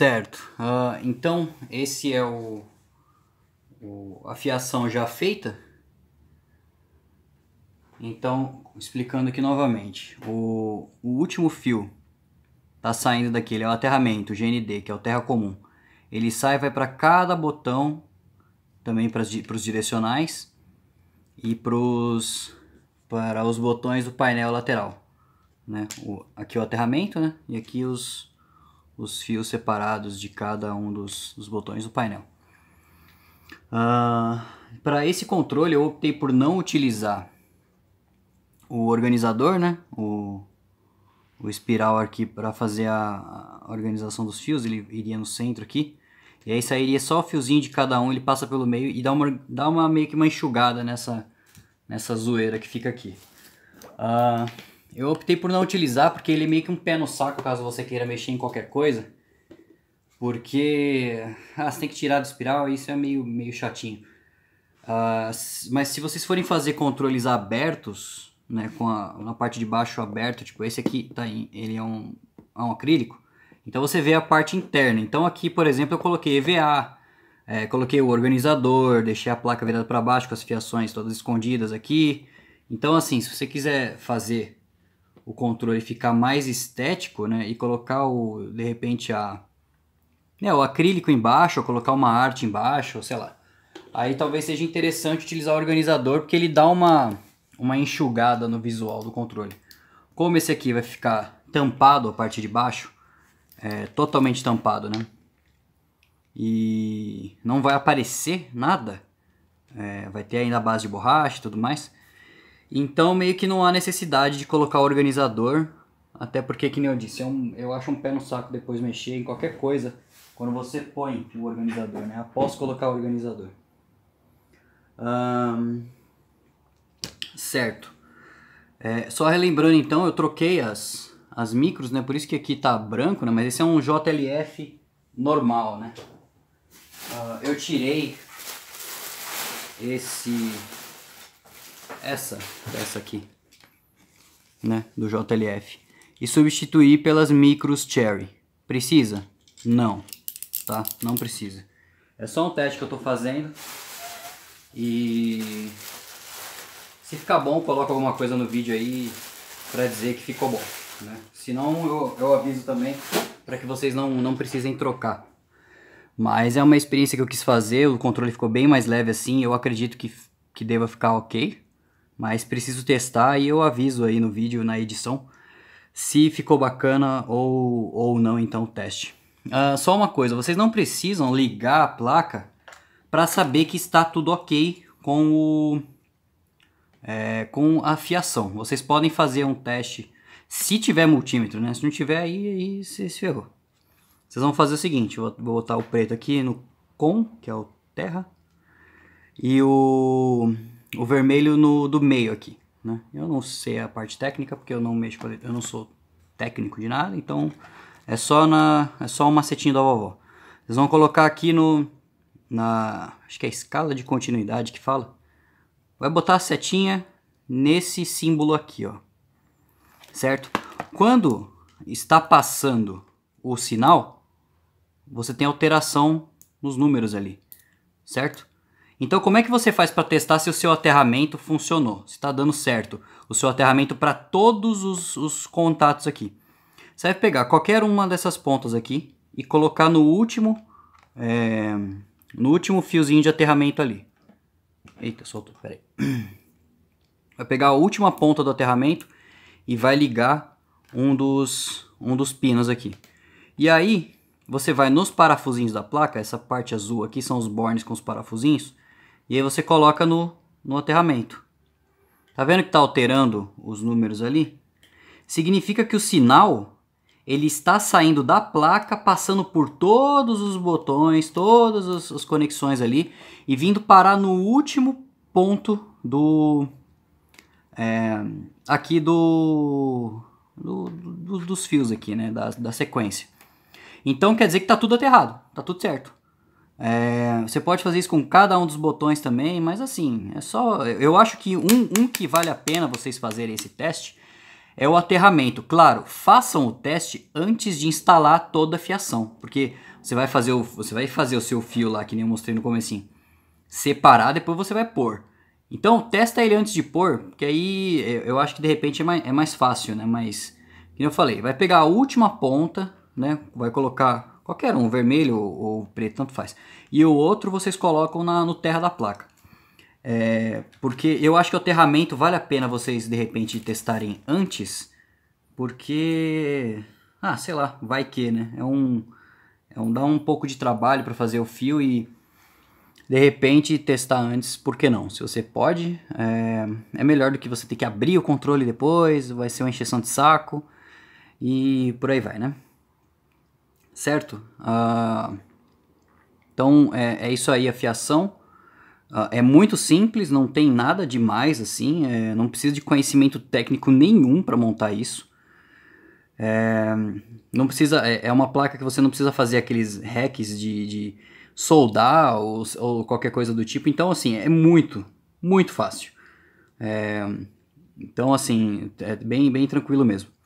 Certo, uh, então esse é o, o, a fiação já feita. Então, explicando aqui novamente, o, o último fio tá saindo daquele, é o aterramento, o GND, que é o terra comum. Ele sai vai para cada botão, também para os direcionais e pros, para os botões do painel lateral. Né? O, aqui é o aterramento né? e aqui os, os fios separados de cada um dos, dos botões do painel. Uh, ah, Para esse controle eu optei por não utilizar o organizador, né? O, o espiral aqui para fazer a, organização dos fios, ele iria no centro aqui. E aí sairia só o fiozinho de cada um, ele passa pelo meio e dá uma, dá uma meio que uma enxugada nessa, nessa zoeira que fica aqui. Uh, eu optei por não utilizar porque ele é meio que um pé no saco caso você queira mexer em qualquer coisa. Porque ah, você tem que tirar do espiral, e isso é meio, meio chatinho. Ah, mas se vocês forem fazer controles abertos, né, com a, parte de baixo aberto, tipo esse aqui, tá, ele é um, é um acrílico, então você vê a parte interna. Então aqui, por exemplo, eu coloquei EVA, é, coloquei o organizador, deixei a placa virada para baixo com as fiações todas escondidas aqui. Então assim, se você quiser fazer o controle ficar mais estético, né? E colocar o, de repente a né, o acrílico embaixo, ou colocar uma arte embaixo, ou sei lá. Aí talvez seja interessante utilizar o organizador porque ele dá uma uma enxugada no visual do controle. Como esse aqui vai ficar tampado a parte de baixo, é, totalmente tampado, né? E não vai aparecer nada. É, vai ter ainda a base de borracha e tudo mais. Então meio que não há necessidade de colocar o organizador, até porque, que nem eu disse, é um, eu acho um pé no saco depois mexer em qualquer coisa quando você põe o organizador, né? Após colocar o organizador. Um, certo. É, só relembrando então, eu troquei as, as micros, né? Por isso que aqui tá branco, né? Mas esse é um JLF normal, né? Uh, eu tirei esse essa peça aqui, né, do JLF, e substituir pelas micros Cherry. Precisa? Não, tá? Não precisa. É só um teste que eu tô fazendo e se ficar bom, coloca alguma coisa no vídeo aí pra dizer que ficou bom, né? Se não, eu, eu aviso também para que vocês não, não precisem trocar. Mas é uma experiência que eu quis fazer, o controle ficou bem mais leve assim, eu acredito que, que deva ficar ok mas preciso testar e eu aviso aí no vídeo, na edição, se ficou bacana ou, ou não então teste. Uh, só uma coisa, vocês não precisam ligar a placa para saber que está tudo ok com, o, é, com a fiação. Vocês podem fazer um teste se tiver multímetro, né? Se não tiver, aí, se vocês ferrou. Vocês vão fazer o seguinte, vou botar o preto aqui no com, que é o terra, e o o vermelho no, do meio aqui. Né? Eu não sei a parte técnica, porque eu não mexo com a letra, eu não sou técnico de nada, então é só, na, é só o macetinho da vovó. Vocês vão colocar aqui no, na, acho que é a escala de continuidade que fala. Vai botar a setinha nesse símbolo aqui, ó. Certo? Quando está passando o sinal, você tem alteração nos números ali, certo? Então, como é que você faz para testar se o seu aterramento funcionou, se está dando certo? O seu aterramento para todos os, os contatos aqui. Você vai pegar qualquer uma dessas pontas aqui e colocar no último, é, no último fiozinho de aterramento ali. Eita, soltou, peraí. Vai pegar a última ponta do aterramento e vai ligar um dos, um dos pinos aqui. E aí, você vai nos parafusinhos da placa, essa parte azul aqui são os bornes com os parafusinhos, e aí você coloca no, no aterramento. Tá vendo que está alterando os números ali? Significa que o sinal ele está saindo da placa, passando por todos os botões, todas as, as conexões ali e vindo parar no último ponto do é, aqui do, do, do, dos fios aqui, né, da, da sequência. Então quer dizer que está tudo aterrado, está tudo certo. É, você pode fazer isso com cada um dos botões também, mas assim, é só. Eu acho que um, um que vale a pena vocês fazerem esse teste é o aterramento. Claro, façam o teste antes de instalar toda a fiação, porque você vai fazer o, você vai fazer o seu fio lá, que nem eu mostrei no comecinho, separar, depois você vai pôr. Então, testa ele antes de pôr, porque aí é, eu acho que de repente é mais, é mais fácil, né? Mas, como eu falei, vai pegar a última ponta, né? Vai colocar Qualquer um, vermelho ou, ou preto, tanto faz. E o outro vocês colocam na, no terra da placa. É, porque eu acho que o aterramento vale a pena vocês de repente testarem antes, porque. Ah, sei lá, vai que, né? É um. É um dá um pouco de trabalho para fazer o fio e de repente testar antes, por que não? Se você pode, é, é melhor do que você ter que abrir o controle depois, vai ser uma encheção de saco e por aí vai, né? certo? Uh, então é, é, isso aí a fiação. Uh, é muito simples, não tem nada demais assim, é, não precisa de conhecimento técnico nenhum para montar isso. É, não precisa, é, é, uma placa que você não precisa fazer aqueles hacks de, de soldar ou, ou, qualquer coisa do tipo. Então assim é muito, muito fácil. É, então assim é bem, bem tranquilo mesmo.